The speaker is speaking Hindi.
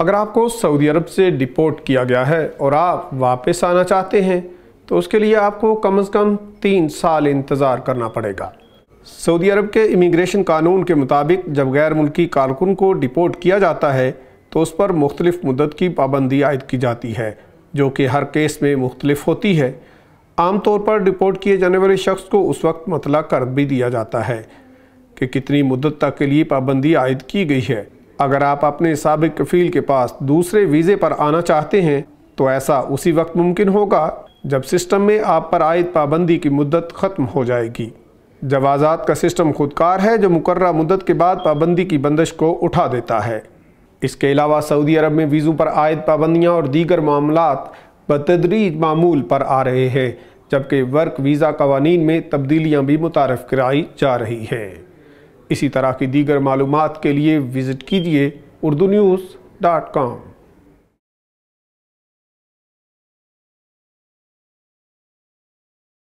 अगर आपको सऊदी अरब से डिपोर्ट किया गया है और आप वापस आना चाहते हैं तो उसके लिए आपको कम से कम तीन साल इंतज़ार करना पड़ेगा सऊदी अरब के इमिग्रेशन कानून के मुताबिक जब गैर मुल्की कारकुन को डिपोर्ट किया जाता है तो उस पर मुख्तलिफ़ मदद की पाबंदी आयद की जाती है जो कि हर केस में मुख्तलिफ होती है आम तौर पर डिपोर्ट किए जाने वाले शख्स को उस वक्त मतला कर भी दिया जाता है कि कितनी मुद्दत तक के लिए पाबंदी आयद की गई है अगर आप अपने सबक कफ़ील के पास दूसरे वीज़े पर आना चाहते हैं तो ऐसा उसी वक्त मुमकिन होगा जब सिस्टम में आप पर आयद पाबंदी की मदत ख़त्म हो जाएगी जवाजात का सिस्टम खुदकार है जो मुकर मदत के बाद पाबंदी की बंदिश को उठा देता है इसके अलावा सऊदी अरब में वीज़ों पर आयद पाबंदियाँ और दीगर मामला बतदरीज मामूल पर आ रहे हैं जबकि वर्क वीज़ा कवानीन में तब्दीलियाँ भी मुतारफ़ कराई जा रही हैं इसी तरह की दीगर मालूम के लिए विज़िट कीजिए उर्दू न्यूज़ डॉट कॉम